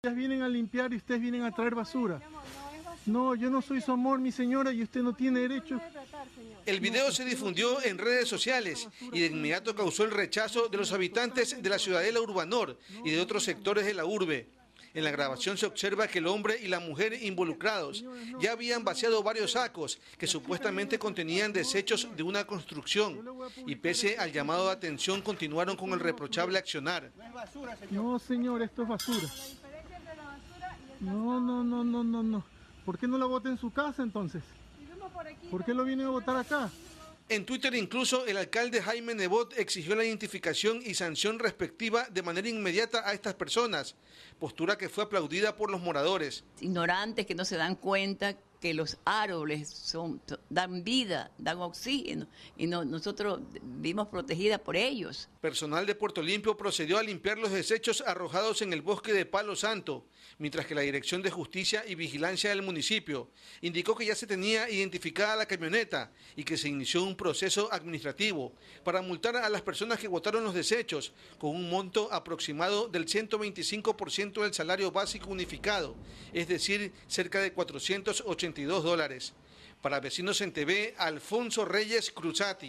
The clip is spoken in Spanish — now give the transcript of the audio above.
Ustedes vienen a limpiar y ustedes vienen a traer basura. No, yo no soy su amor, mi señora, y usted no tiene derecho. El video se difundió en redes sociales y de inmediato causó el rechazo de los habitantes de la ciudadela Urbanor y de otros sectores de la urbe. En la grabación se observa que el hombre y la mujer involucrados ya habían vaciado varios sacos que supuestamente contenían desechos de una construcción y pese al llamado de atención continuaron con el reprochable accionar. No, señor, esto es basura. No, no, no, no, no, no. ¿Por qué no la vota en su casa entonces? ¿Por qué lo viene a votar acá? En Twitter incluso el alcalde Jaime Nebot exigió la identificación y sanción respectiva de manera inmediata a estas personas, postura que fue aplaudida por los moradores. Ignorantes que no se dan cuenta que los árboles son, dan vida, dan oxígeno, y nosotros vivimos protegida por ellos. Personal de Puerto Limpio procedió a limpiar los desechos arrojados en el bosque de Palo Santo, mientras que la Dirección de Justicia y Vigilancia del municipio indicó que ya se tenía identificada la camioneta y que se inició un proceso administrativo para multar a las personas que botaron los desechos con un monto aproximado del 125% del salario básico unificado, es decir, cerca de 480 82 dólares. Para Vecinos en TV, Alfonso Reyes Cruzati.